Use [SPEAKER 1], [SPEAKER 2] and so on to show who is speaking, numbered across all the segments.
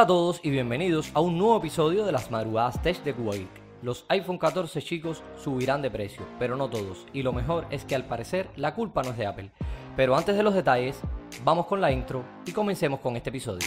[SPEAKER 1] Hola a todos y bienvenidos a un nuevo episodio de las madrugadas tech de Kuwait. Los iPhone 14 chicos subirán de precio, pero no todos, y lo mejor es que al parecer la culpa no es de Apple. Pero antes de los detalles, vamos con la intro y comencemos con este episodio.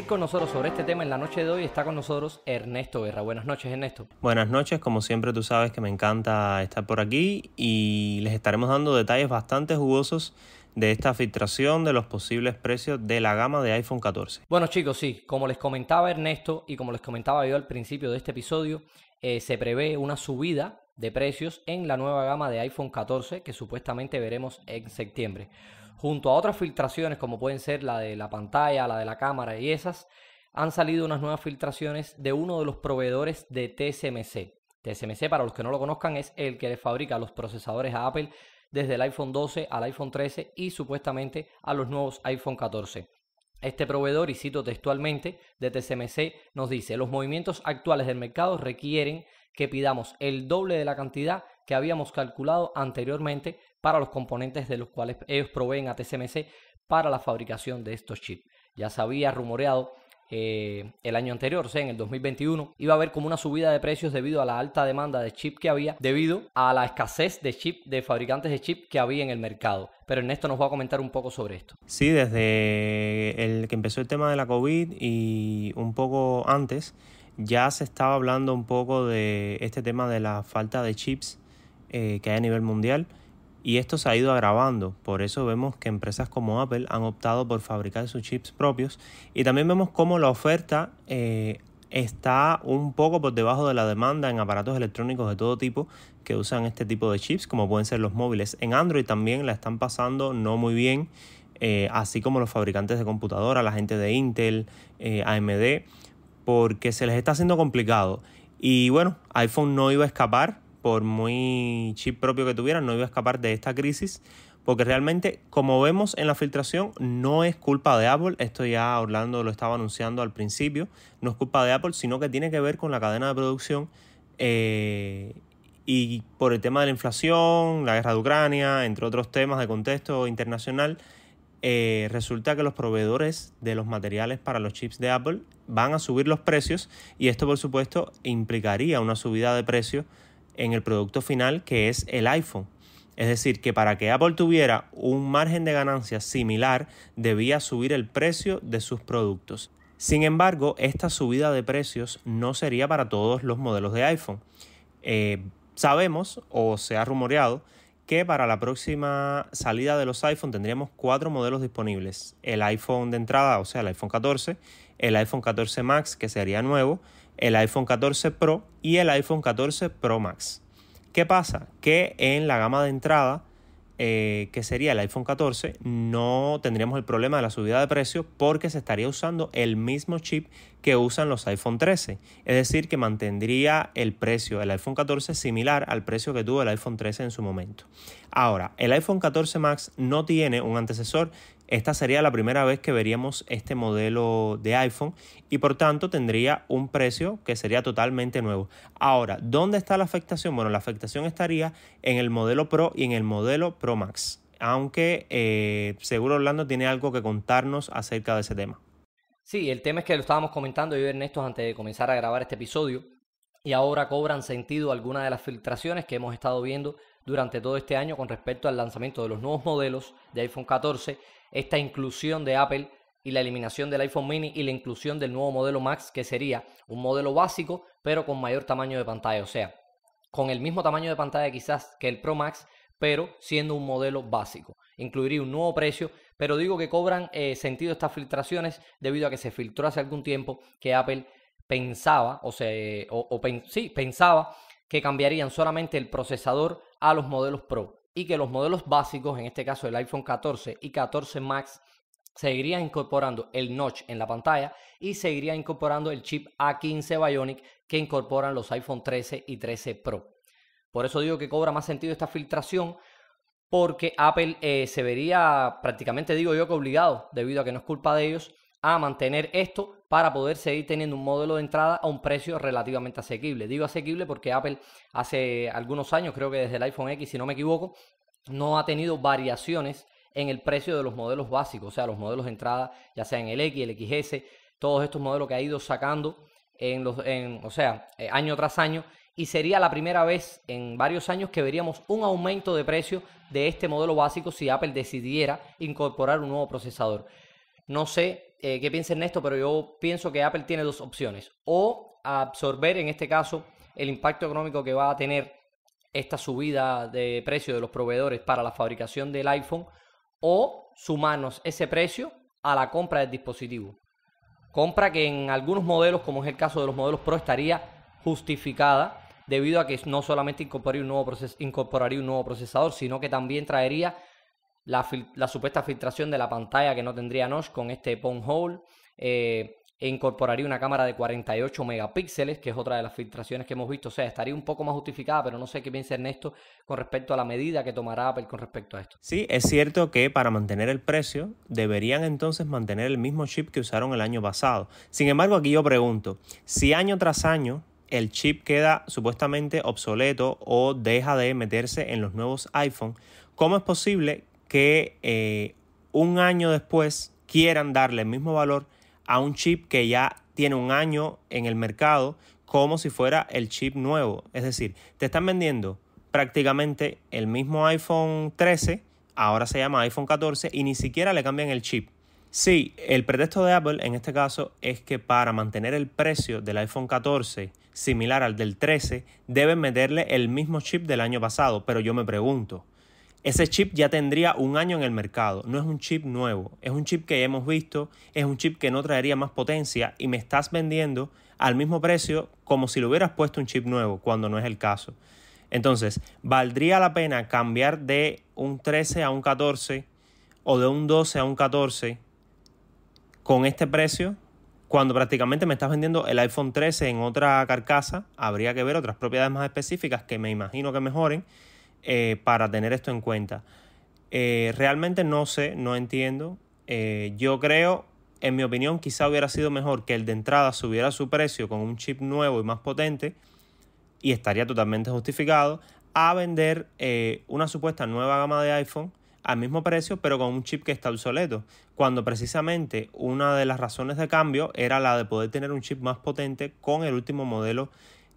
[SPEAKER 1] con nosotros sobre este tema en la noche de hoy está con nosotros Ernesto Guerra. Buenas noches, Ernesto.
[SPEAKER 2] Buenas noches, como siempre tú sabes que me encanta estar por aquí y les estaremos dando detalles bastante jugosos de esta filtración de los posibles precios de la gama de iPhone 14.
[SPEAKER 1] Bueno chicos, sí, como les comentaba Ernesto y como les comentaba yo al principio de este episodio, eh, se prevé una subida de precios en la nueva gama de iPhone 14 que supuestamente veremos en septiembre. Junto a otras filtraciones como pueden ser la de la pantalla, la de la cámara y esas, han salido unas nuevas filtraciones de uno de los proveedores de TSMC. TSMC, para los que no lo conozcan, es el que le fabrica los procesadores a Apple desde el iPhone 12 al iPhone 13 y supuestamente a los nuevos iPhone 14. Este proveedor, y cito textualmente, de TSMC nos dice, los movimientos actuales del mercado requieren que pidamos el doble de la cantidad que habíamos calculado anteriormente para los componentes de los cuales ellos proveen a TSMC para la fabricación de estos chips. Ya se había rumoreado eh, el año anterior, o sea, en el 2021, iba a haber como una subida de precios debido a la alta demanda de chip que había, debido a la escasez de chip, de fabricantes de chip que había en el mercado. Pero Ernesto nos va a comentar un poco sobre esto.
[SPEAKER 2] Sí, desde el que empezó el tema de la COVID y un poco antes, ya se estaba hablando un poco de este tema de la falta de chips eh, que hay a nivel mundial y esto se ha ido agravando. Por eso vemos que empresas como Apple han optado por fabricar sus chips propios y también vemos cómo la oferta eh, está un poco por debajo de la demanda en aparatos electrónicos de todo tipo que usan este tipo de chips, como pueden ser los móviles. En Android también la están pasando no muy bien, eh, así como los fabricantes de computadoras, la gente de Intel, AMD porque se les está haciendo complicado. Y bueno, iPhone no iba a escapar, por muy chip propio que tuvieran, no iba a escapar de esta crisis, porque realmente, como vemos en la filtración, no es culpa de Apple, esto ya Orlando lo estaba anunciando al principio, no es culpa de Apple, sino que tiene que ver con la cadena de producción. Eh, y por el tema de la inflación, la guerra de Ucrania, entre otros temas de contexto internacional, eh, resulta que los proveedores de los materiales para los chips de Apple van a subir los precios y esto por supuesto implicaría una subida de precio en el producto final que es el iPhone. Es decir, que para que Apple tuviera un margen de ganancia similar, debía subir el precio de sus productos. Sin embargo, esta subida de precios no sería para todos los modelos de iPhone. Eh, sabemos, o se ha rumoreado, que para la próxima salida de los iPhone tendríamos cuatro modelos disponibles. El iPhone de entrada, o sea, el iPhone 14, el iPhone 14 Max, que sería nuevo, el iPhone 14 Pro y el iPhone 14 Pro Max. ¿Qué pasa? Que en la gama de entrada eh, que sería el iPhone 14, no tendríamos el problema de la subida de precio porque se estaría usando el mismo chip que usan los iPhone 13. Es decir, que mantendría el precio del iPhone 14 similar al precio que tuvo el iPhone 13 en su momento. Ahora, el iPhone 14 Max no tiene un antecesor, esta sería la primera vez que veríamos este modelo de iPhone y por tanto tendría un precio que sería totalmente nuevo. Ahora, ¿dónde está la afectación? Bueno, la afectación estaría en el modelo Pro y en el modelo Pro Max. Aunque eh, seguro Orlando tiene algo que contarnos acerca de ese tema.
[SPEAKER 1] Sí, el tema es que lo estábamos comentando yo y Ernesto antes de comenzar a grabar este episodio y ahora cobran sentido algunas de las filtraciones que hemos estado viendo durante todo este año con respecto al lanzamiento de los nuevos modelos de iPhone 14, esta inclusión de Apple y la eliminación del iPhone mini y la inclusión del nuevo modelo Max, que sería un modelo básico, pero con mayor tamaño de pantalla, o sea, con el mismo tamaño de pantalla quizás que el Pro Max, pero siendo un modelo básico. Incluiría un nuevo precio, pero digo que cobran eh, sentido estas filtraciones debido a que se filtró hace algún tiempo que Apple pensaba, o, se, eh, o, sí, pensaba que cambiarían solamente el procesador a los modelos Pro y que los modelos básicos, en este caso el iPhone 14 y 14 Max, seguirían incorporando el notch en la pantalla y seguirían incorporando el chip A15 Bionic que incorporan los iPhone 13 y 13 Pro. Por eso digo que cobra más sentido esta filtración porque Apple eh, se vería prácticamente, digo yo, que obligado, debido a que no es culpa de ellos, a mantener esto para poder seguir teniendo un modelo de entrada a un precio relativamente asequible. Digo asequible porque Apple hace algunos años, creo que desde el iPhone X, si no me equivoco, no ha tenido variaciones en el precio de los modelos básicos, o sea, los modelos de entrada, ya sea en el X, el XS, todos estos modelos que ha ido sacando en los, o sea, eh, año tras año, y sería la primera vez en varios años que veríamos un aumento de precio de este modelo básico si Apple decidiera incorporar un nuevo procesador. No sé eh, qué piensa en esto, pero yo pienso que Apple tiene dos opciones. O absorber, en este caso, el impacto económico que va a tener esta subida de precio de los proveedores para la fabricación del iPhone, o sumarnos ese precio a la compra del dispositivo. Compra que en algunos modelos, como es el caso de los modelos Pro, estaría justificada debido a que no solamente incorporaría un nuevo procesador, sino que también traería la, supuesta filtración de la pantalla que no tendría Notch con este Pong Hole. Eh, e incorporaría una cámara de 48 megapíxeles, que es otra de las filtraciones que hemos visto. O sea, estaría un poco más justificada, pero no sé qué piensa Ernesto con respecto a la medida que tomará Apple con respecto a esto.
[SPEAKER 2] Sí, es cierto que para mantener el precio deberían entonces mantener el mismo chip que usaron el año pasado. Sin embargo, aquí yo pregunto, si año tras año el chip queda supuestamente obsoleto o deja de meterse en los nuevos iPhone, ¿cómo es posible que eh, un año después quieran darle el mismo valor a un chip que ya tiene un año en el mercado como si fuera el chip nuevo. Es decir, te están vendiendo prácticamente el mismo iPhone 13, ahora se llama iPhone 14, y ni siquiera le cambian el chip. Sí, el pretexto de Apple en este caso es que para mantener el precio del iPhone 14 similar al del 13, deben meterle el mismo chip del año pasado, pero yo me pregunto, ese chip ya tendría un año en el mercado, no es un chip nuevo, es un chip que ya hemos visto, es un chip que no traería más potencia y me estás vendiendo al mismo precio como si lo hubieras puesto un chip nuevo, cuando no es el caso. Entonces, ¿valdría la pena cambiar de un 13 a un 14 o de un 12 a un 14 con este precio? Cuando prácticamente me estás vendiendo el iPhone 13 en otra carcasa, habría que ver otras propiedades más específicas que me imagino que mejoren eh, para tener esto en cuenta. Eh, realmente no sé, no entiendo. Eh, yo creo, en mi opinión, quizá hubiera sido mejor que el de entrada subiera su precio con un chip nuevo y más potente y estaría totalmente justificado a vender una supuesta nueva gama de iPhone al mismo precio, pero con un chip que está obsoleto, cuando precisamente una de las razones de cambio era la de poder tener un chip más potente con el último modelo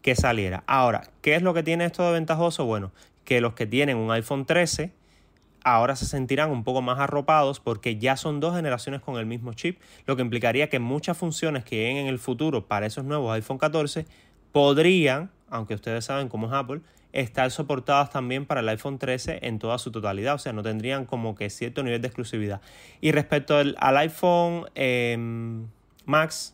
[SPEAKER 2] que saliera. Ahora, ¿qué es lo que tiene esto de ventajoso? Bueno, que los que tienen un iPhone 13 ahora se sentirán un poco más arropados porque ya son dos generaciones con el mismo chip, lo que implicaría que muchas funciones que lleguen en el futuro para esos nuevos iPhone 14 podrían, aunque ustedes saben cómo es Apple, estar soportadas también para el iPhone 13 en toda su totalidad, o sea, no tendrían como que cierto nivel de exclusividad. Y respecto al, iPhone eh, Max,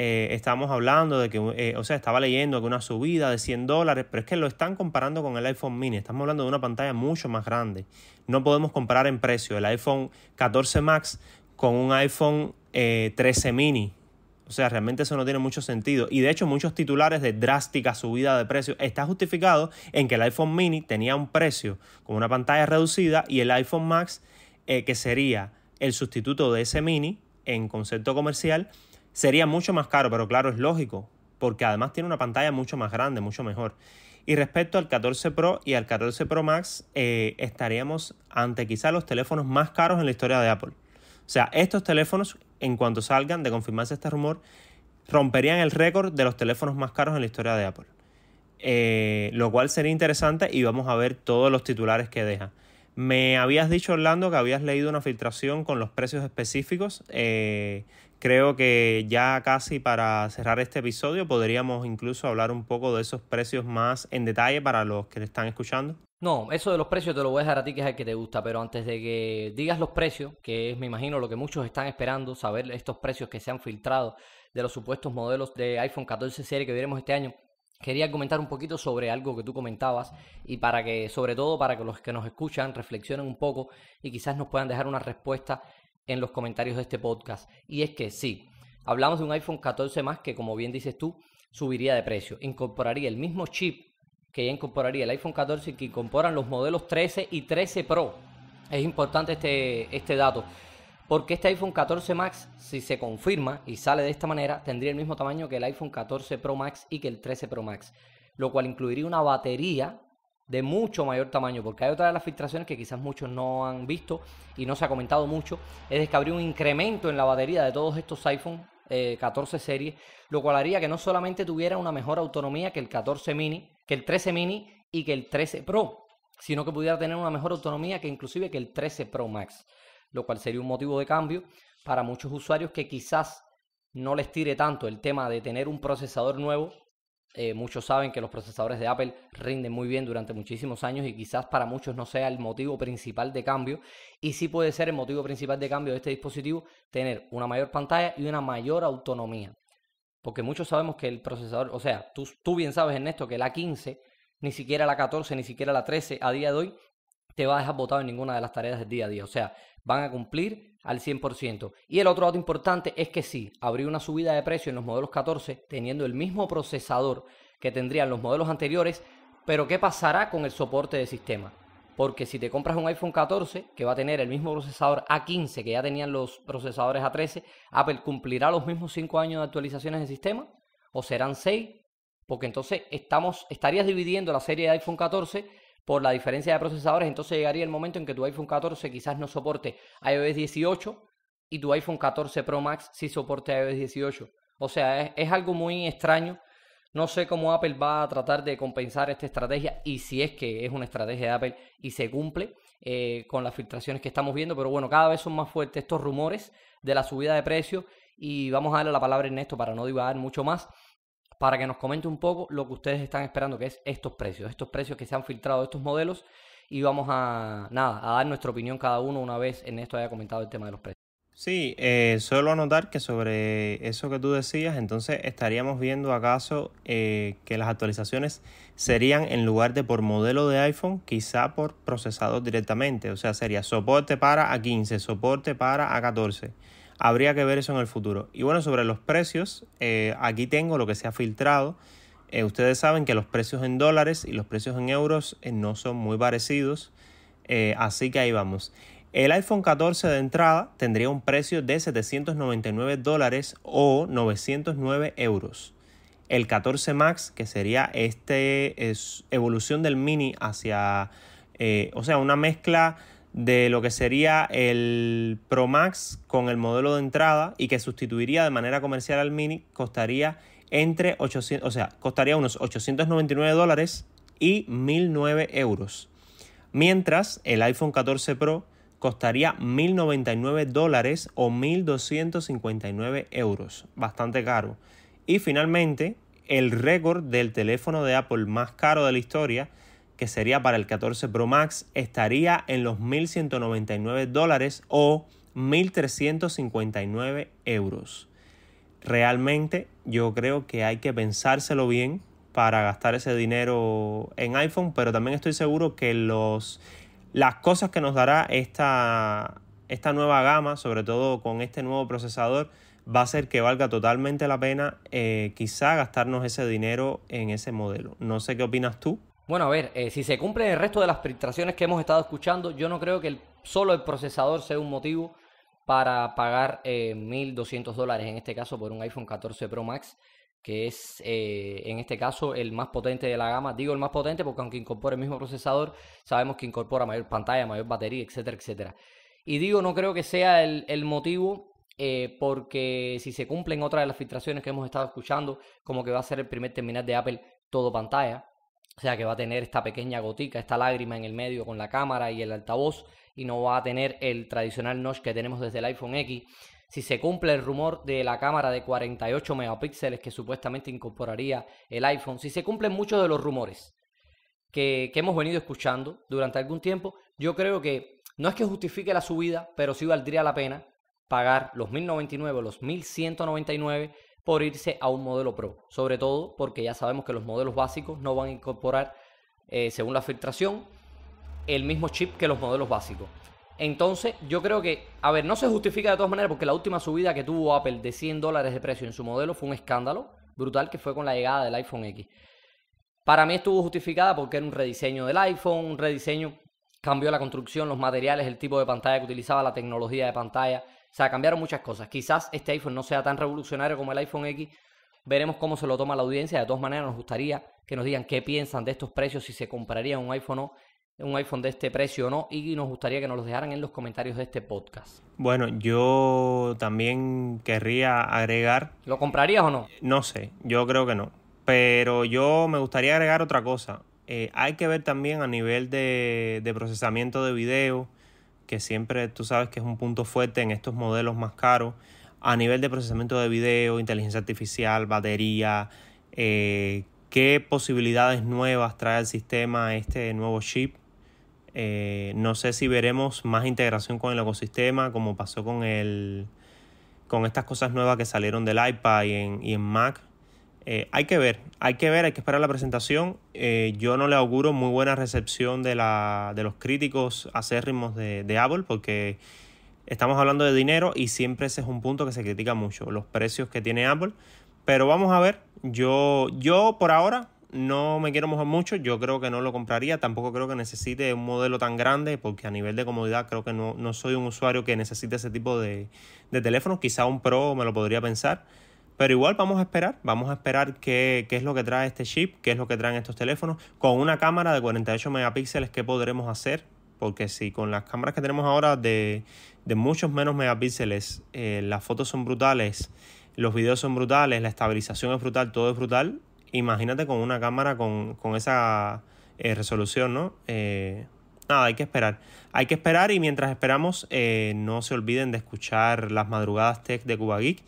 [SPEAKER 2] eh, estábamos hablando de que, eh, o sea, estaba leyendo que una subida de 100 dólares, pero es que lo están comparando con el iPhone mini. Estamos hablando de una pantalla mucho más grande. No podemos comparar en precio el iPhone 14 Max con un iPhone 13 eh, mini. O sea, realmente eso no tiene mucho sentido. Y de hecho, muchos titulares de drástica subida de precio está justificado en que el iPhone mini tenía un precio con una pantalla reducida y el iPhone Max, que sería el sustituto de ese mini en concepto comercial, Sería mucho más caro, pero claro, es lógico, porque además tiene una pantalla mucho más grande, mucho mejor. Y respecto al 14 Pro y al 14 Pro Max, eh, estaríamos ante quizá los teléfonos más caros en la historia de Apple. O sea, estos teléfonos, en cuanto salgan de confirmarse este rumor, romperían el récord de los teléfonos más caros en la historia de Apple. Eh, lo cual sería interesante y vamos a ver todos los titulares que deja. Me habías dicho, Orlando, que habías leído una filtración con los precios específicos. Eh, Creo que ya casi para cerrar este episodio podríamos incluso hablar un poco de esos precios más en detalle para los que están escuchando.
[SPEAKER 1] No, eso de los precios te lo voy a dejar a ti que es el que te gusta, pero antes de que digas los precios, que es me imagino lo que muchos están esperando, saber estos precios que se han filtrado de los supuestos modelos de iPhone 14 serie que veremos este año, Quería comentar un poquito sobre algo que tú comentabas y para que, sobre todo para que los que nos escuchan reflexionen un poco y quizás nos puedan dejar una respuesta en los comentarios de este podcast. Y es que sí, hablamos de un iPhone 14 Max que, como bien dices tú, subiría de precio. Incorporaría el mismo chip que ya incorporaría el iPhone 14 Y que incorporan los modelos 13 y 13 Pro. Es importante este, este dato. Porque este iPhone 14 Max, si se confirma y sale de esta manera, tendría el mismo tamaño que el iPhone 14 Pro Max y que el 13 Pro Max. Lo cual incluiría una batería de mucho mayor tamaño, porque hay otra de las filtraciones que quizás muchos no han visto y no se ha comentado mucho, es que habría un incremento en la batería de todos estos iPhone 14 eh, series, lo cual haría que no solamente tuviera una mejor autonomía que el 14 mini, que el 13 mini y que el 13 Pro, sino que pudiera tener una mejor autonomía que inclusive que el 13 Pro Max, lo cual sería un motivo de cambio para muchos usuarios que quizás no les tire tanto el tema de tener un procesador nuevo eh, muchos saben que los procesadores de Apple rinden muy bien durante muchísimos años y quizás para muchos no sea el motivo principal de cambio. Y sí puede ser el motivo principal de cambio de este dispositivo tener una mayor pantalla y una mayor autonomía. Porque muchos sabemos que el procesador, o sea, tú, tú bien sabes Ernesto que la 15, ni siquiera la 14, ni siquiera la 13 a día de hoy te va a dejar botado en ninguna de las tareas del día a día. O sea, van a cumplir al 100%. Y el otro dato importante es que sí, habría una subida de precio en los modelos 14 teniendo el mismo procesador que tendrían los modelos anteriores, pero ¿qué pasará con el soporte de sistema? Porque si te compras un iPhone 14 que va a tener el mismo procesador A15 que ya tenían los procesadores A13, Apple cumplirá los mismos 5 años de actualizaciones de sistema o serán 6, porque entonces estamos estarías dividiendo la serie de iPhone 14 por la diferencia de procesadores, entonces llegaría el momento en que tu iPhone 14 quizás no soporte iOS 18 y tu iPhone 14 Pro Max sí soporte iOS 18. O sea, es, algo muy extraño. No sé cómo Apple va a tratar de compensar esta estrategia y si es que es una estrategia de Apple y se cumple eh, con las filtraciones que estamos viendo. Pero bueno, cada vez son más fuertes estos rumores de la subida de precio y vamos a darle la palabra en esto para no divagar mucho más para que nos comente un poco lo que ustedes están esperando, que es estos precios, estos precios que se han filtrado, estos modelos, y vamos a, nada, a dar nuestra opinión cada uno una vez en esto haya comentado el tema de los precios.
[SPEAKER 2] Sí, eh, solo anotar que sobre eso que tú decías, entonces estaríamos viendo acaso eh, que las actualizaciones serían en lugar de por modelo de iPhone, quizá por procesador directamente, o sea, sería soporte para A15, soporte para A14 Habría que ver eso en el futuro. Y bueno, sobre los precios, eh, aquí tengo lo que se ha filtrado. Eh, ustedes saben que los precios en dólares y los precios en euros eh, no son muy parecidos. así que ahí vamos. El iPhone 14 de entrada tendría un precio de 799 dólares o 909 euros. El 14 Max, que sería esta evolución del mini hacia, o sea, una mezcla de lo que sería el Pro Max con el modelo de entrada y que sustituiría de manera comercial al Mini, costaría entre 800, o sea, costaría unos 899 dólares y 1009 euros. Mientras el iPhone 14 Pro costaría 1099 dólares o 1259 euros, bastante caro. Y finalmente, el récord del teléfono de Apple más caro de la historia que sería para el 14 Pro Max, estaría en los 1.199 dólares o 1.359 euros. Realmente yo creo que hay que pensárselo bien para gastar ese dinero en iPhone, pero también estoy seguro que los, las cosas que nos dará esta, esta nueva gama, sobre todo con este nuevo procesador, va a ser que valga totalmente la pena eh, quizá gastarnos ese dinero en ese modelo. No sé qué opinas tú,
[SPEAKER 1] bueno, a ver, eh, si se cumplen el resto de las filtraciones que hemos estado escuchando, yo no creo que el, solo el procesador sea un motivo para pagar 1.200 eh, dólares, en este caso por un iPhone 14 Pro Max, que es eh, en este caso el más potente de la gama. Digo el más potente porque aunque incorpore el mismo procesador, sabemos que incorpora mayor pantalla, mayor batería, etcétera, etcétera. Y digo, no creo que sea el, motivo porque si se cumplen otras de las filtraciones que hemos estado escuchando, como que va a ser el primer terminal de Apple todo pantalla, o sea que va a tener esta pequeña gotica, esta lágrima en el medio con la cámara y el altavoz y no va a tener el tradicional notch que tenemos desde el iPhone X. Si se cumple el rumor de la cámara de 48 megapíxeles que supuestamente incorporaría el iPhone, si se cumplen muchos de los rumores que, hemos venido escuchando durante algún tiempo, yo creo que no es que justifique la subida, pero sí valdría la pena pagar los 1099, los 1199 por irse a un modelo Pro, sobre todo porque ya sabemos que los modelos básicos no van a incorporar, eh, según la filtración, el mismo chip que los modelos básicos. Entonces, yo creo que, a ver, no se justifica de todas maneras porque la última subida que tuvo Apple de 100 dólares de precio en su modelo fue un escándalo brutal que fue con la llegada del iPhone X. Para mí estuvo justificada porque era un rediseño del iPhone, un rediseño, cambió la construcción, los materiales, el tipo de pantalla que utilizaba, la tecnología de pantalla, o sea, cambiaron muchas cosas. Quizás este iPhone no sea tan revolucionario como el iPhone X. Veremos cómo se lo toma la audiencia. De todas maneras, nos gustaría que nos digan qué piensan de estos precios, si se compraría un iPhone un iPhone de este precio o no, y nos gustaría que nos los dejaran en los comentarios de este podcast.
[SPEAKER 2] Bueno, yo también querría agregar... ¿Lo comprarías o no? No sé, yo creo que no. Pero yo me gustaría agregar otra cosa. Eh, hay que ver también a nivel de procesamiento de video, que siempre tú sabes que es un punto fuerte en estos modelos más caros, a nivel de procesamiento de video, inteligencia artificial, batería, eh, qué posibilidades nuevas trae el sistema este nuevo chip. Eh, no sé si veremos más integración con el ecosistema, como pasó con con estas cosas nuevas que salieron del iPad y en, y en Mac, eh, hay que ver, hay que ver, hay que esperar la presentación. Eh, yo no le auguro muy buena recepción de, la, de los críticos acérrimos de, de Apple porque estamos hablando de dinero y siempre ese es un punto que se critica mucho, los precios que tiene Apple. Pero vamos a ver, yo, yo por ahora no me quiero mojar mucho, yo creo que no lo compraría, tampoco creo que necesite un modelo tan grande, porque a nivel de comodidad creo que no, soy un usuario que necesite ese tipo de, de teléfonos, quizá un Pro me lo podría pensar pero igual vamos a esperar, vamos a esperar qué, es lo que trae este chip, qué es lo que traen estos teléfonos. Con una cámara de 48 megapíxeles, ¿qué podremos hacer? Porque si con las cámaras que tenemos ahora de, muchos menos megapíxeles, eh, las fotos son brutales, los videos son brutales, la estabilización es brutal, todo es brutal. Imagínate con una cámara con, esa eh, resolución, ¿no? Eh, nada, hay que esperar. Hay que esperar y mientras esperamos, no se olviden de escuchar las madrugadas tech de Cuba Geek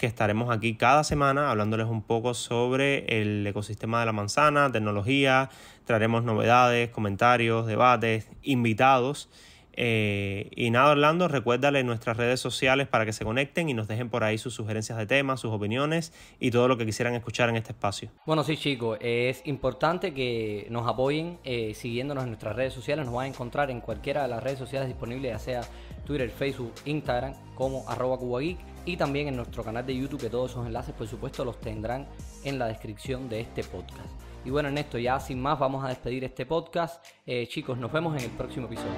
[SPEAKER 2] que estaremos aquí cada semana hablándoles un poco sobre el ecosistema de la manzana, tecnología, traeremos novedades, comentarios, debates, invitados. Eh, y nada, Orlando, recuérdale nuestras redes sociales para que se conecten y nos dejen por ahí sus sugerencias de temas, sus opiniones y todo lo que quisieran escuchar en este espacio.
[SPEAKER 1] Bueno, sí, chicos, es importante que nos apoyen eh, siguiéndonos en nuestras redes sociales. Nos van a encontrar en cualquiera de las redes sociales disponibles, ya sea Twitter, Facebook, Instagram, como arroba cubageek y también en nuestro canal de YouTube, que todos esos enlaces por supuesto los tendrán en la descripción de este podcast. Y bueno, en esto ya sin más vamos a despedir este podcast. Eh, chicos, nos vemos en el próximo episodio.